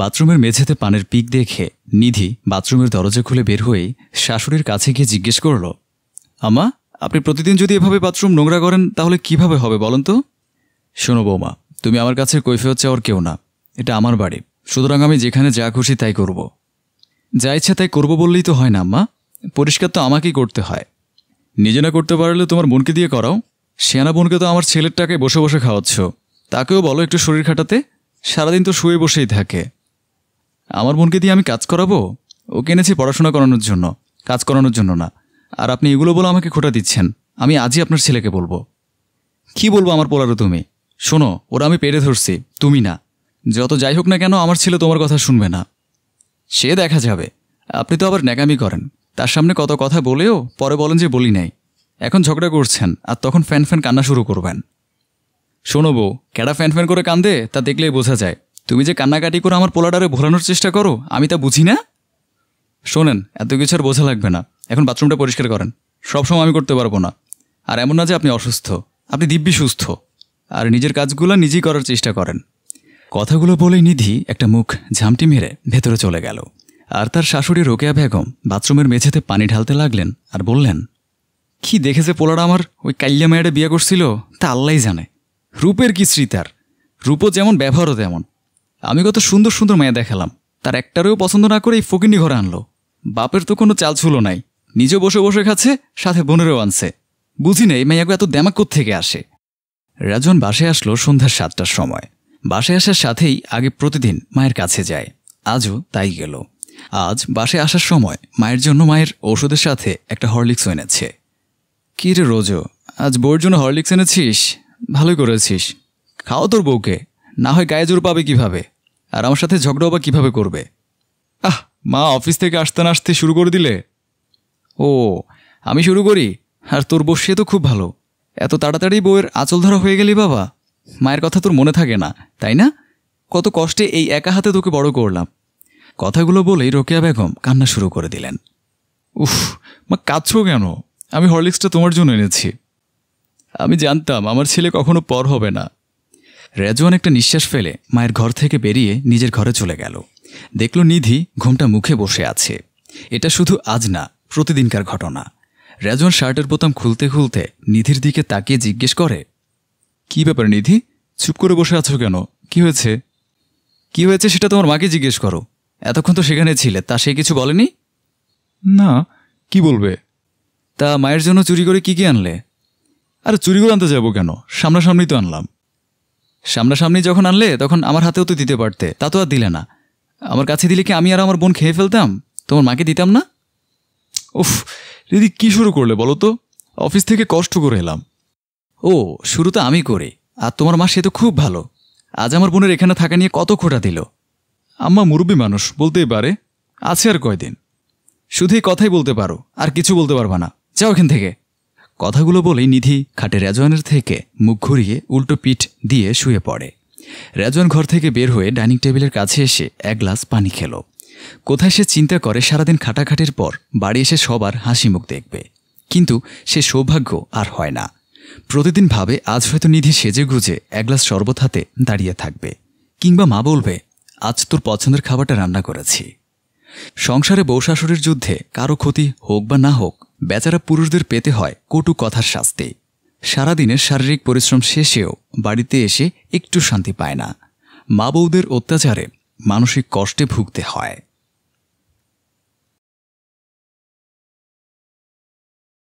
বাথরুমের মেঝেতে পানের পিক দেখে নিধি বাথরুমের দরজা খুলে বের হয়ে শাশুড়ির কাছে গিয়ে জিজ্ঞেস করল আমা আপনি প্রতিদিন যদি এভাবে বাথরুম নোংরা করেন তাহলে কিভাবে হবে বলুন তো শোনো বৌমা তুমি আমার কাছে কৈফিয়ত চাওয়ার কেউ না এটা আমার বাড়ি সুতরাং আমি যেখানে যা খুশি তাই করব যা ইচ্ছা তাই করবো বললেই তো হয় না আম্মা পরিষ্কার তো আমাকেই করতে হয় নিজে না করতে পারলে তোমার বোনকে দিয়ে করাও সেনা বোনকে তো আমার ছেলের টাকায় বসে বসে খাওয়াচ্ছ তাকেও বলো একটু শরীর খাটাতে সারাদিন তো শুয়ে বসেই থাকে আমার বোনকে দিয়ে আমি কাজ করাবো ওকে এনেছি পড়াশোনা করানোর জন্য কাজ করানোর জন্য না আর আপনি এগুলো বলে আমাকে খোটা দিচ্ছেন আমি আজই আপনার ছেলেকে বলবো কি বলবো আমার পোলারও তুমি শোনো ওরা আমি পেরে ধরছি তুমি না যত যাই হোক না কেন আমার ছেলে তোমার কথা শুনবে না সে দেখা যাবে আপনি তো আবার ন্যাকামি করেন তার সামনে কত কথা বলেও পরে বলেন যে বলি নাই এখন ঝগড়া করছেন আর তখন ফ্যান ফ্যান কান্না শুরু করবেন শোনো বউ ক্যাডা ফ্যান ফ্যান করে কান্দে তা দেখলেই বোঝা যায় তুমি যে কান্নাকাটি করে আমার পোলাডারে ভোলানোর চেষ্টা করো আমি তা বুঝি না শোনেন এত কিছু আর বোঝা লাগবে না এখন বাথরুমটা পরিষ্কার করেন সবসময় আমি করতে পারবো না আর এমন না যে আপনি অসুস্থ আপনি দিব্যি সুস্থ আর নিজের কাজগুলো নিজেই করার চেষ্টা করেন কথাগুলো বলে নিধি একটা মুখ ঝামটি মেরে ভেতরে চলে গেল আর তার শাশুড়ি রোকেয়া বেগম বাথরুমের মেঝেতে পানি ঢালতে লাগলেন আর বললেন কি দেখেছে পোলাডা আমার ওই কাল্যা মেয়েটা বিয়ে করছিল তা আল্লাহ জানে রূপের কি শ্রী তার রূপও যেমন ব্যবহারও তেমন আমি কত সুন্দর সুন্দর মেয়ে দেখালাম তার একটারও পছন্দ না করে এই ফকিনি ঘরে আনলো বাপের তো কোনো চাল ছুলো নাই নিজে বসে বসে খাচ্ছে সাথে বোনেরও আনছে বুঝি না এই মেয়াগো এত দ্যামাক থেকে আসে রাজন বাসে আসলো সন্ধ্যা সাতটার সময় বাসে আসার সাথেই আগে প্রতিদিন মায়ের কাছে যায় আজও তাই গেল আজ বাসে আসার সময় মায়ের জন্য মায়ের ওষুধের সাথে একটা হরলিক্স এনেছে কী রে রোজো আজ বউর জন্য হরলিক্স এনেছিস ভালোই করেছিস খাও তোর বউকে না হয় গায়ে জোর পাবে কিভাবে আর আমার সাথে ঝগড়াও বা কীভাবে করবে আহ মা অফিস থেকে আসতে না আসতে শুরু করে দিলে ও আমি শুরু করি আর তোর বউ তো খুব ভালো এত তাড়াতাড়ি বইয়ের আঁচল ধরা হয়ে গেলি বাবা মায়ের কথা তোর মনে থাকে না তাই না কত কষ্টে এই একা হাতে তোকে বড় করলাম কথাগুলো বলেই রোকেয়া বেগম কান্না শুরু করে দিলেন উফ মা কাঁদছো কেন আমি হরলিক্সটা তোমার জন্য এনেছি আমি জানতাম আমার ছেলে কখনো পর হবে না রেজওয়ান একটা নিঃশ্বাস ফেলে মায়ের ঘর থেকে বেরিয়ে নিজের ঘরে চলে গেল দেখল নিধি ঘুমটা মুখে বসে আছে এটা শুধু আজ না প্রতিদিনকার ঘটনা রেজওয়ান শার্টের বোতাম খুলতে খুলতে নিধির দিকে তাকিয়ে জিজ্ঞেস করে কি ব্যাপার নিধি চুপ করে বসে আছো কেন কি হয়েছে কি হয়েছে সেটা তোমার মাকে জিজ্ঞেস করো এতক্ষণ তো সেখানে ছিলে তা সে কিছু বলেনি না কি বলবে তা মায়ের জন্য চুরি করে কি কি আনলে আর করে আনতে যাবো কেন সামনাসামনি তো আনলাম সামনাসামনি যখন আনলে তখন আমার হাতেও তো দিতে পারতে তা তো আর দিলে না আমার কাছে দিলে কি আমি আর আমার বোন খেয়ে ফেলতাম তোমার মাকে দিতাম না উফ দিদি কী শুরু করলে বলো তো অফিস থেকে কষ্ট করে এলাম ও শুরু তো আমি করি আর তোমার মা সে তো খুব ভালো আজ আমার বোনের এখানে থাকা নিয়ে কত খোটা দিল আম্মা মুরব্বী মানুষ বলতেই পারে আছে আর কয়দিন শুধু এই কথাই বলতে পারো আর কিছু বলতে পারবা না যাও এখান থেকে কথাগুলো বলেই নিধি খাটে রেজওয়ানের থেকে মুখ ঘুরিয়ে উল্টো পিঠ দিয়ে শুয়ে পড়ে রেজওয়ান ঘর থেকে বের হয়ে ডাইনিং টেবিলের কাছে এসে এক গ্লাস পানি খেল কোথায় সে চিন্তা করে সারাদিন খাটাখাটির পর বাড়ি এসে সবার হাসি মুখ দেখবে কিন্তু সে সৌভাগ্য আর হয় না প্রতিদিন ভাবে আজ হয়তো নিধি সেজে গুজে এক গ্লাস শরবত হাতে দাঁড়িয়ে থাকবে কিংবা মা বলবে আজ তোর পছন্দের খাবারটা রান্না করেছি সংসারে বৌশাশুড়ির যুদ্ধে কারো ক্ষতি হোক বা না হোক বেচারা পুরুষদের পেতে হয় কটু কথার শাস্তি সারাদিনের শারীরিক পরিশ্রম শেষেও বাড়িতে এসে একটু শান্তি পায় না মা বউদের অত্যাচারে মানসিক কষ্টে ভুগতে হয়